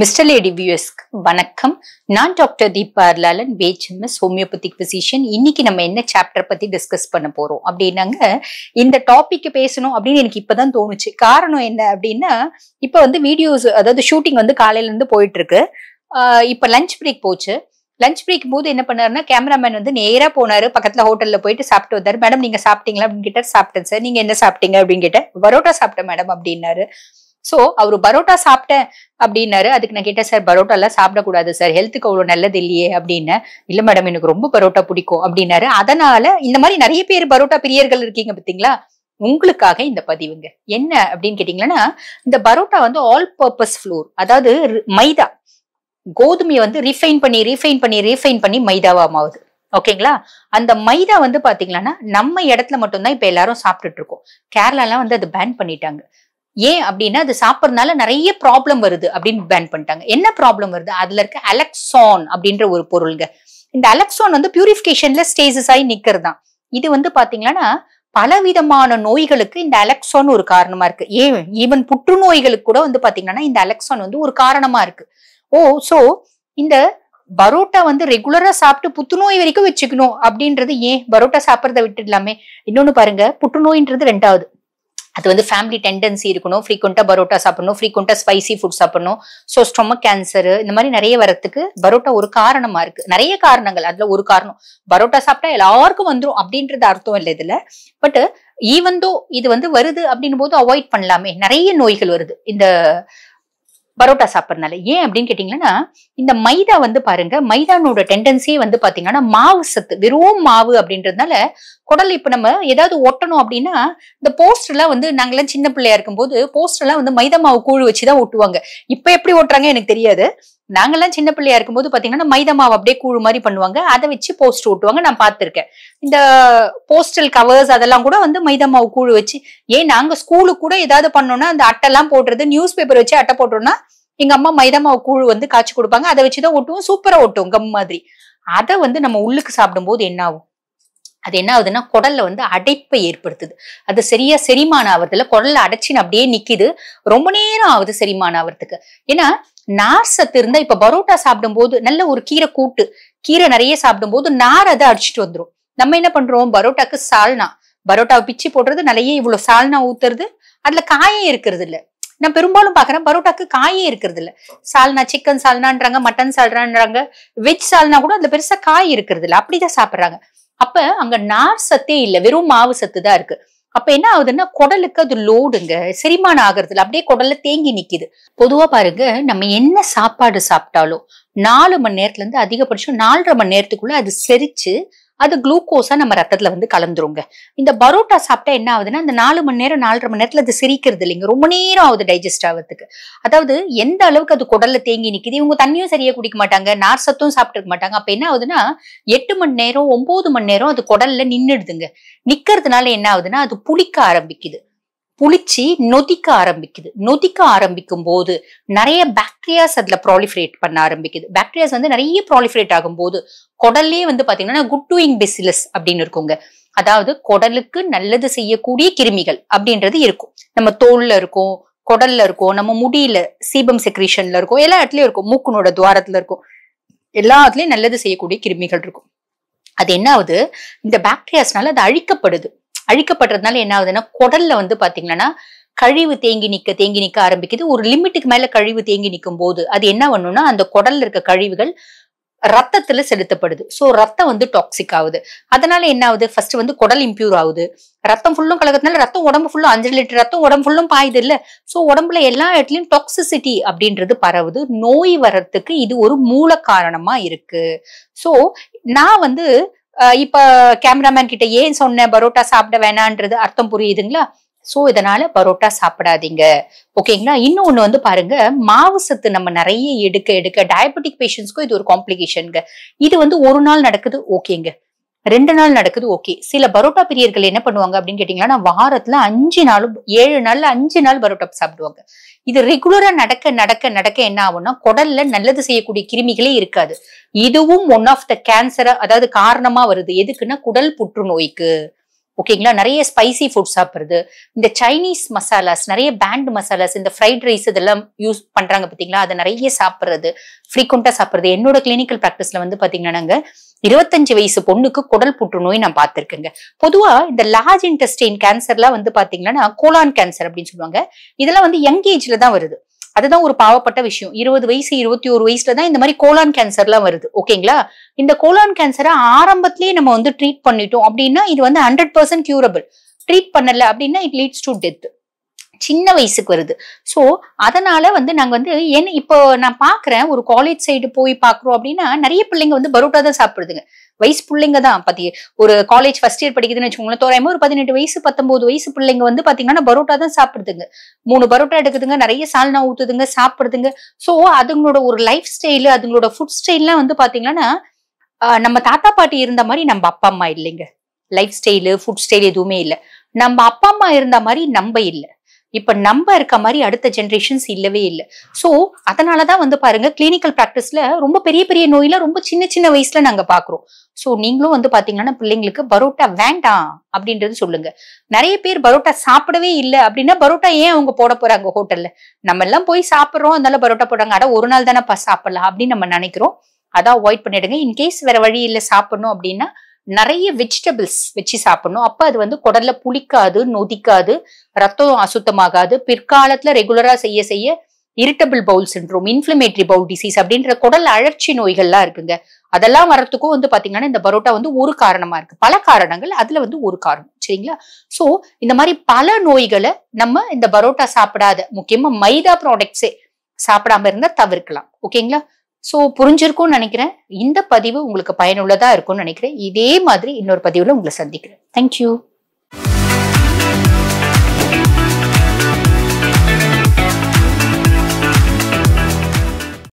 mister lady வியூஎஸ்க்கு வணக்கம் நான் டாக்டர் தீபா அர்லாலன் பேச்சம்எஸ் ஹோமியோபதிக் பிசிஷியன் இன்னைக்கு நம்ம என்ன சாப்டர் பத்தி டிஸ்கஸ் பண்ண போறோம் அப்படின்னாங்க இந்த டாபிக் பேசணும் அப்படின்னு எனக்கு இப்பதான் தோணுச்சு காரணம் என்ன அப்படின்னா இப்ப வந்து வீடியோஸ் அதாவது ஷூட்டிங் வந்து காலையில இருந்து போயிட்டு இருக்கு இப்ப லஞ்ச் பிரேக் போச்சு லஞ்ச் பிரேக் போது என்ன பண்ணாருன்னா கேமராமேன் வந்து நேராக போனார் பக்கத்தில் ஹோட்டலில் போயிட்டு சாப்பிட்டு வந்தார் மேடம் நீங்கள் சாப்பிட்டீங்களா அப்படின்னு கேட்டார் சாப்பிட்டேன் சார் நீங்கள் என்ன சாப்பிட்டீங்க அப்படின்னு கேட்டேன் பரோட்டா சாப்பிட்டேன் மேடம் அப்படின்னாரு சோ அவரு பரோட்டா சாப்பிட்டேன் அப்படின்னாரு அதுக்கு நான் கேட்டேன் சார் பரோட்டாலாம் சாப்பிடக்கூடாது சார் ஹெல்த்துக்கு அவ்வளோ நல்லது இல்லையே அப்படின்னு இல்லை மேடம் எனக்கு ரொம்ப பரோட்டா பிடிக்கும் அப்படின்னாரு அதனால இந்த மாதிரி நிறைய பேர் பரோட்டா பிரியர்கள் இருக்கீங்க பார்த்தீங்களா உங்களுக்காக இந்த பதிவுங்க என்ன அப்படின்னு கேட்டீங்களன்னா இந்த பரோட்டா வந்து ஆல் பர்பஸ் ஃப்ளோர் அதாவது மைதா கோதுமையை வந்து ரிஃபைன் பண்ணி ரீஃபைன் பண்ணி ரீஃபைன் பண்ணி மைதாவா மாவுது ஓகேங்களா அந்த மைதா வந்து பாத்தீங்கன்னா நம்ம இடத்துல மட்டும்தான் இப்ப எல்லாரும் சாப்பிட்டுட்டு இருக்கோம் கேரளாலாம் வந்து அது பேன் பண்ணிட்டாங்க ஏன் அப்படின்னா அது சாப்பிட்றதுனால நிறைய ப்ராப்ளம் வருது அப்படின்னு பேன் பண்ணிட்டாங்க என்ன ப்ராப்ளம் வருது அதுல இருக்க அலெக்சான் அப்படின்ற ஒரு பொருள்ங்க இந்த அலெக்சான் வந்து பியூரிஃபிகேஷன்ல ஸ்டேஜஸ் ஆகி நிக்கிறது தான் இது வந்து பாத்தீங்கன்னா பலவிதமான நோய்களுக்கு இந்த அலெக்சான் ஒரு காரணமா இருக்கு ஏ ஈவன் புற்றுநோய்களுக்கு கூட வந்து பாத்தீங்கன்னா இந்த அலெக்சான் வந்து ஒரு காரணமா இருக்கு ஓ சோ இந்த பரோட்டா வந்து ரெகுலரா சாப்பிட்டு புத்துநோய் வரைக்கும் வச்சுக்கணும் அப்படின்றது ஏன் பரோட்டா சாப்பிட்றத விட்டுடலாமே இன்னொன்னு பாருங்க புற்றுநோயின்றது ரெண்டாவது அது வந்து ஃபேமிலி டெண்டன்சி இருக்கணும் ஃப்ரீக்வெண்ட்டாக பரோட்டா சாப்பிடணும் ஃப்ரீக்வெண்ட்டாக ஸ்பைசி ஃபுட் சாப்பிடணும் ஸோ ஸ்டொமக் கேன்சரு இந்த மாதிரி நிறைய வரத்துக்கு பரோட்டா ஒரு காரணமாக இருக்குது நிறைய காரணங்கள் அதில் ஒரு காரணம் பரோட்டா சாப்பிட்டா எல்லாருக்கும் வந்துடும் அப்படின்றது அர்த்தம் இல்லை இதில் பட் ஈவன் தோ இது வந்து வருது அப்படின்னும் போது அவாய்ட் பண்ணலாமே நிறைய நோய்கள் வருது இந்த பரோட்டா சாப்பிட்றதுனால ஏன் அப்படின்னு கேட்டீங்கன்னா இந்த மைதா வந்து பாருங்க மைதானோட டெண்டன்சியே வந்து பாத்தீங்கன்னா மாவு சத்து வெறும் மாவு அப்படின்றதுனால குடல் இப்ப நம்ம ஏதாவது ஒட்டணும் அப்படின்னா இந்த போஸ்டர் எல்லாம் வந்து நாங்களாம் சின்ன பிள்ளையா இருக்கும்போது போஸ்டர் எல்லாம் வந்து மைதா மாவு கூழ் வச்சுதான் ஒட்டுவாங்க இப்ப எப்படி ஓட்டுறாங்க எனக்கு தெரியாது நாங்கெல்லாம் சின்ன பிள்ளையா இருக்கும்போது பாத்தீங்கன்னா மைதா மாவு அப்படியே கூழ் மாதிரி பண்ணுவாங்க அதை வச்சு போஸ்டர் ஓட்டுவாங்க நான் பார்த்துருக்கேன் இந்த போஸ்டல் கவர்ஸ் அதெல்லாம் கூட வந்து மைதா மாவு கூழ் வச்சு ஏன் நாங்க ஸ்கூலுக்கு கூட ஏதாவது பண்ணோம்னா அந்த அட்டெல்லாம் போடுறது நியூஸ் பேப்பர் வச்சு அட்டை போட்டோம்னா எங்க அம்மா மைதா மாவு கூழ் வந்து காய்ச்சி கொடுப்பாங்க அதை வச்சுதான் ஒட்டுவோம் சூப்பரா ஓட்டுவோம் கம் மாதிரி அதை வந்து நம்ம உள்ளுக்கு சாப்பிடும் போது என்ன ஆகும் அது என்ன ஆகுதுன்னா குடல்ல வந்து அடைப்பை ஏற்படுத்துது அது சரியா செரிமானம் ஆகுறதுல குடல்ல அடைச்சின்னு அப்படியே நிக்குது ரொம்ப நேரம் ஆகுது செரிமானம் ஆகுறதுக்கு ஏன்னா நார் சத்து இருந்தா இப்ப பரோட்டா சாப்பிடும்போது நல்ல ஒரு கீரை கூட்டு கீரை நிறைய சாப்பிடும்போது நார் அதை அடிச்சுட்டு வந்துடும் நம்ம என்ன பண்றோம் பரோட்டாக்கு சால்னா பரோட்டாவை பிச்சு போடுறது நிறைய இவ்வளவு சால்னா ஊத்துறது அதுல காயம் இருக்கிறது இல்லை நான் பெரும்பாலும் பாக்குறேன் பரோட்டாக்கு காயே இருக்கிறது இல்ல சால்னா சிக்கன் சால்னான்றாங்க மட்டன் சால்னான்றாங்க வெஜ் சால்னா கூட அந்த பெருசா காய் இருக்கிறது இல்ல அப்படிதான் சாப்பிடுறாங்க அப்ப அங்க நார் சத்தே இல்ல வெறும் மாவு சத்து தான் இருக்கு அப்ப என்ன ஆகுதுன்னா குடலுக்கு அது லோடுங்க செரிமானம் ஆகுறதுல அப்படியே குடல்ல தேங்கி நிக்குது பொதுவா பாருங்க நம்ம என்ன சாப்பாடு சாப்பிட்டாலும் நாலு மணி நேரத்துல இருந்து அதிகபட்சம் நாலரை மணி நேரத்துக்குள்ள அது செரிச்சு அது குளுக்கோஸா நம்ம ரத்தத்துல வந்து கலந்துருங்க இந்த பரோட்டா சாப்பிட்டா என்ன ஆகுதுன்னா இந்த நாலு மணி நேரம் நாலரை மணி நேரத்துல அது சிரிக்கிறது இல்லைங்க ரொம்ப நேரம் ஆகுது டைஜஸ்ட் ஆகிறதுக்கு அதாவது எந்த அளவுக்கு அது குடல்ல தேங்கி நிக்குது இவங்க தண்ணியும் சரியா குடிக்க மாட்டாங்க நார் சத்தும் சாப்பிட்டுக்க மாட்டாங்க அப்ப என்ன ஆகுதுன்னா எட்டு மணி நேரம் ஒன்பது மணி நேரம் அது குடல்ல நின்றுடுதுங்க நிக்கிறதுனால என்ன ஆகுதுன்னா அது புளிக்க ஆரம்பிக்குது புளிச்சி நொதிக்க ஆரம்பிக்குது நொதிக்க ஆரம்பிக்கும் போது நிறைய பாக்டீரியாஸ் அதுல ப்ராலிஃபரேட் பண்ண ஆரம்பிக்குது பாக்டீரியாஸ் வந்து நிறைய ப்ராலிஃபரேட் ஆகும் போது குடல்லே வந்து பாத்தீங்கன்னா குட் டூயிங் பெசிலஸ் அப்படின்னு இருக்குங்க அதாவது குடலுக்கு நல்லது செய்யக்கூடிய கிருமிகள் அப்படின்றது இருக்கும் நம்ம தோல்ல இருக்கும் குடல்ல இருக்கும் நம்ம முடியில சீபம் செக்ரீஷன்ல இருக்கும் எல்லா இடத்துலயும் இருக்கும் மூக்குனோட துவாரத்துல இருக்கும் எல்லா இடத்துலயும் நல்லது செய்யக்கூடிய கிருமிகள் இருக்கும் அது என்ன ஆகுது இந்த பாக்டீரியாஸ்னால அது அழிக்கப்படுது அழிக்கப்படுறதுனால என்ன ஆகுதுன்னா குடல்ல வந்து பாத்தீங்கன்னா கழிவு தேங்கி நிக்க தேங்கி நிக்க ஆரம்பிக்குது ஒரு லிமிட்டுக்கு மேல கழிவு தேங்கி நிற்கும் போது அது என்ன பண்ணும்னா அந்த குடல்ல இருக்க கழிவுகள் ரத்தத்துல செலுத்தப்படுது ஸோ ரத்தம் வந்து டாக்ஸிக் ஆகுது அதனால என்ன ஆகுது ஃபர்ஸ்ட் வந்து குடல் இம்ப்யூர் ஆகுது ரத்தம் ஃபுல்லும் கலக்கிறதுனால ரத்தம் உடம்பு ஃபுல்லும் அஞ்சு லிட்டர் ரத்தம் உடம்பு ஃபுல்லும் பாயுது இல்ல ஸோ உடம்புல எல்லா இடத்துலயும் டாக்ஸிசிட்டி அப்படின்றது பரவுது நோய் வர்றதுக்கு இது ஒரு மூல காரணமா இருக்கு ஸோ நான் வந்து இப்ப கேமராமேன் கிட்ட ஏன் சொன்னேன் பரோட்டா சாப்பிட வேணான்றது அர்த்தம் புரியுதுங்களா ஸோ இதனால பரோட்டா சாப்பிடாதீங்க ஓகேங்களா இன்னும் ஒன்று வந்து பாருங்க மாவு சத்து நம்ம நிறைய எடுக்க எடுக்க டயபெட்டிக் பேஷண்ட்ஸ்க்கும் இது ஒரு காம்ப்ளிகேஷனுங்க இது வந்து ஒரு நாள் நடக்குது ஓகேங்க ரெண்டு நாள் நடக்குது ஓகே சில பரோட்டா பிரியர்கள் என்ன பண்ணுவாங்க அப்படின்னு கேட்டீங்கன்னா வாரத்துல அஞ்சு நாளும் ஏழு நாள்ல அஞ்சு நாள் பரோட்டா சாப்பிடுவாங்க இது ரெகுலரா நடக்க நடக்க நடக்க என்ன ஆகும்னா குடல்ல நல்லது செய்யக்கூடிய கிருமிகளே இருக்காது இதுவும் ஒன் ஆஃப் த கேன்சரா அதாவது காரணமா வருது எதுக்குன்னா குடல் புற்றுநோய்க்கு ஓகேங்களா நிறைய ஸ்பைசி ஃபுட் சாப்பிட்றது இந்த சைனீஸ் மசாலாஸ் நிறைய பேண்ட் மசாலாஸ் இந்த ஃப்ரைட் ரைஸ் இதெல்லாம் யூஸ் பண்றாங்க பார்த்தீங்களா அதை நிறைய சாப்பிட்றது ஃப்ரீக்வெண்ட்டாக சாப்பிட்றது என்னோட கிளினிக்கல் ப்ராக்டிஸ்ல வந்து பார்த்தீங்கன்னா நாங்கள் இருபத்தஞ்சு வயசு பொண்ணுக்கு குடல் புற்றுநோய் நான் பார்த்துருக்கேங்க பொதுவா இந்த லார்ஜ் இன்டெஸ்டைன் கேன்சர்லாம் வந்து பாத்தீங்கன்னா கோலான் கேன்சர் அப்படின்னு சொல்லுவாங்க இதெல்லாம் வந்து யங் ஏஜ்ல தான் வருது அதுதான் ஒரு பாவப்பட்ட விஷயம் இருபது வயசு இருபத்தி ஒரு வயசுல தான் இந்த மாதிரி கோலான் கேன்சர்லாம் வருது ஓகேங்களா இந்த கோலான் கேன்சரை ஆரம்பத்திலேயே நம்ம வந்து ட்ரீட் பண்ணிட்டோம் அப்படின்னா இது வந்து ஹண்ட்ரட் பர்சன்ட் கியூரபிள் ட்ரீட் பண்ணல அப்படின்னா இட் லீட்ஸ் டு டெத் சின்ன வயசுக்கு வருது ஸோ அதனால வந்து நாங்கள் வந்து என்ன இப்போ நான் பார்க்குறேன் ஒரு காலேஜ் சைடு போய் பார்க்குறோம் அப்படின்னா நிறைய பிள்ளைங்க வந்து பரோட்டா தான் சாப்பிடுதுங்க வயசு பிள்ளைங்க தான் பத்தி ஒரு காலேஜ் ஃபர்ஸ்ட் இயர் படிக்குதுன்னு வச்சுக்கோங்களேன் தோராயமா ஒரு பதினெட்டு வயசு பத்தொன்பது வயசு பிள்ளைங்க வந்து பாத்தீங்கன்னா பரோட்டா தான் சாப்பிடுதுங்க மூணு பரோட்டா எடுக்குதுங்க நிறைய சால்னா ஊத்துதுங்க சாப்பிடுதுங்க ஸோ அதுங்களோட ஒரு லைஃப் ஸ்டைலு அதுங்களோட ஃபுட் ஸ்டைல்லாம் வந்து பாத்தீங்கன்னா நம்ம தாத்தா பாட்டி இருந்த மாதிரி நம்ம அப்பா அம்மா இல்லைங்க லைஃப் ஸ்டைலு ஃபுட் ஸ்டைல் எதுவுமே இல்லை நம்ம அப்பா அம்மா இருந்த மாதிரி நம்ம இல்லை இப்ப நம்ம இருக்க மாதிரி அடுத்த ஜென்ரேஷன்ஸ் இல்லவே இல்லை ஸோ அதனாலதான் வந்து பாருங்க கிளினிக்கல் ப்ராக்டிஸ்ல ரொம்ப பெரிய பெரிய நோயில ரொம்ப சின்ன சின்ன வயசுல நாங்க பாக்குறோம் ஸோ நீங்களும் வந்து பாத்தீங்கன்னா பிள்ளைங்களுக்கு பரோட்டா வேண்டாம் அப்படின்றது சொல்லுங்க நிறைய பேர் பரோட்டா சாப்பிடவே இல்லை அப்படின்னா பரோட்டா ஏன் அவங்க போட போறாங்க ஹோட்டல்ல நம்ம எல்லாம் போய் சாப்பிட்றோம் அதனால பரோட்டா போடுறாங்க அட ஒரு நாள் தானே சாப்பிடலாம் அப்படின்னு நம்ம நினைக்கிறோம் அதான் அவாய்ட் பண்ணிடுங்க இன்கேஸ் வேற வழி இல்லை சாப்பிடணும் அப்படின்னா நிறைய வெஜிடபிள்ஸ் வச்சு சாப்பிடணும் அப்ப அது வந்து குடல்ல புளிக்காது நொதிக்காது ரத்தம் அசுத்தமாகாது பிற்காலத்துல ரெகுலரா செய்ய செய்ய irritable bowel syndrome inflammatory bowel disease அப்படின்ற குடல் அழற்சி நோய்கள்லாம் இருக்குங்க அதெல்லாம் வரத்துக்கும் வந்து பாத்தீங்கன்னா இந்த பரோட்டா வந்து ஒரு காரணமா இருக்கு பல காரணங்கள் அதுல வந்து ஒரு காரணம் சரிங்களா சோ இந்த மாதிரி பல நோய்களை நம்ம இந்த பரோட்டா சாப்பிடாத முக்கியமா மைதா ப்ராடக்ட்ஸே சாப்பிடாம இருந்தா தவிர்க்கலாம் ஓகேங்களா ஸோ புரிஞ்சிருக்கும்னு நினைக்கிறேன் இந்த பதிவு உங்களுக்கு பயனுள்ளதாக இருக்கும்னு நினைக்கிறேன் இதே மாதிரி இன்னொரு பதிவில் உங்களை சந்திக்கிறேன் தேங்க்யூ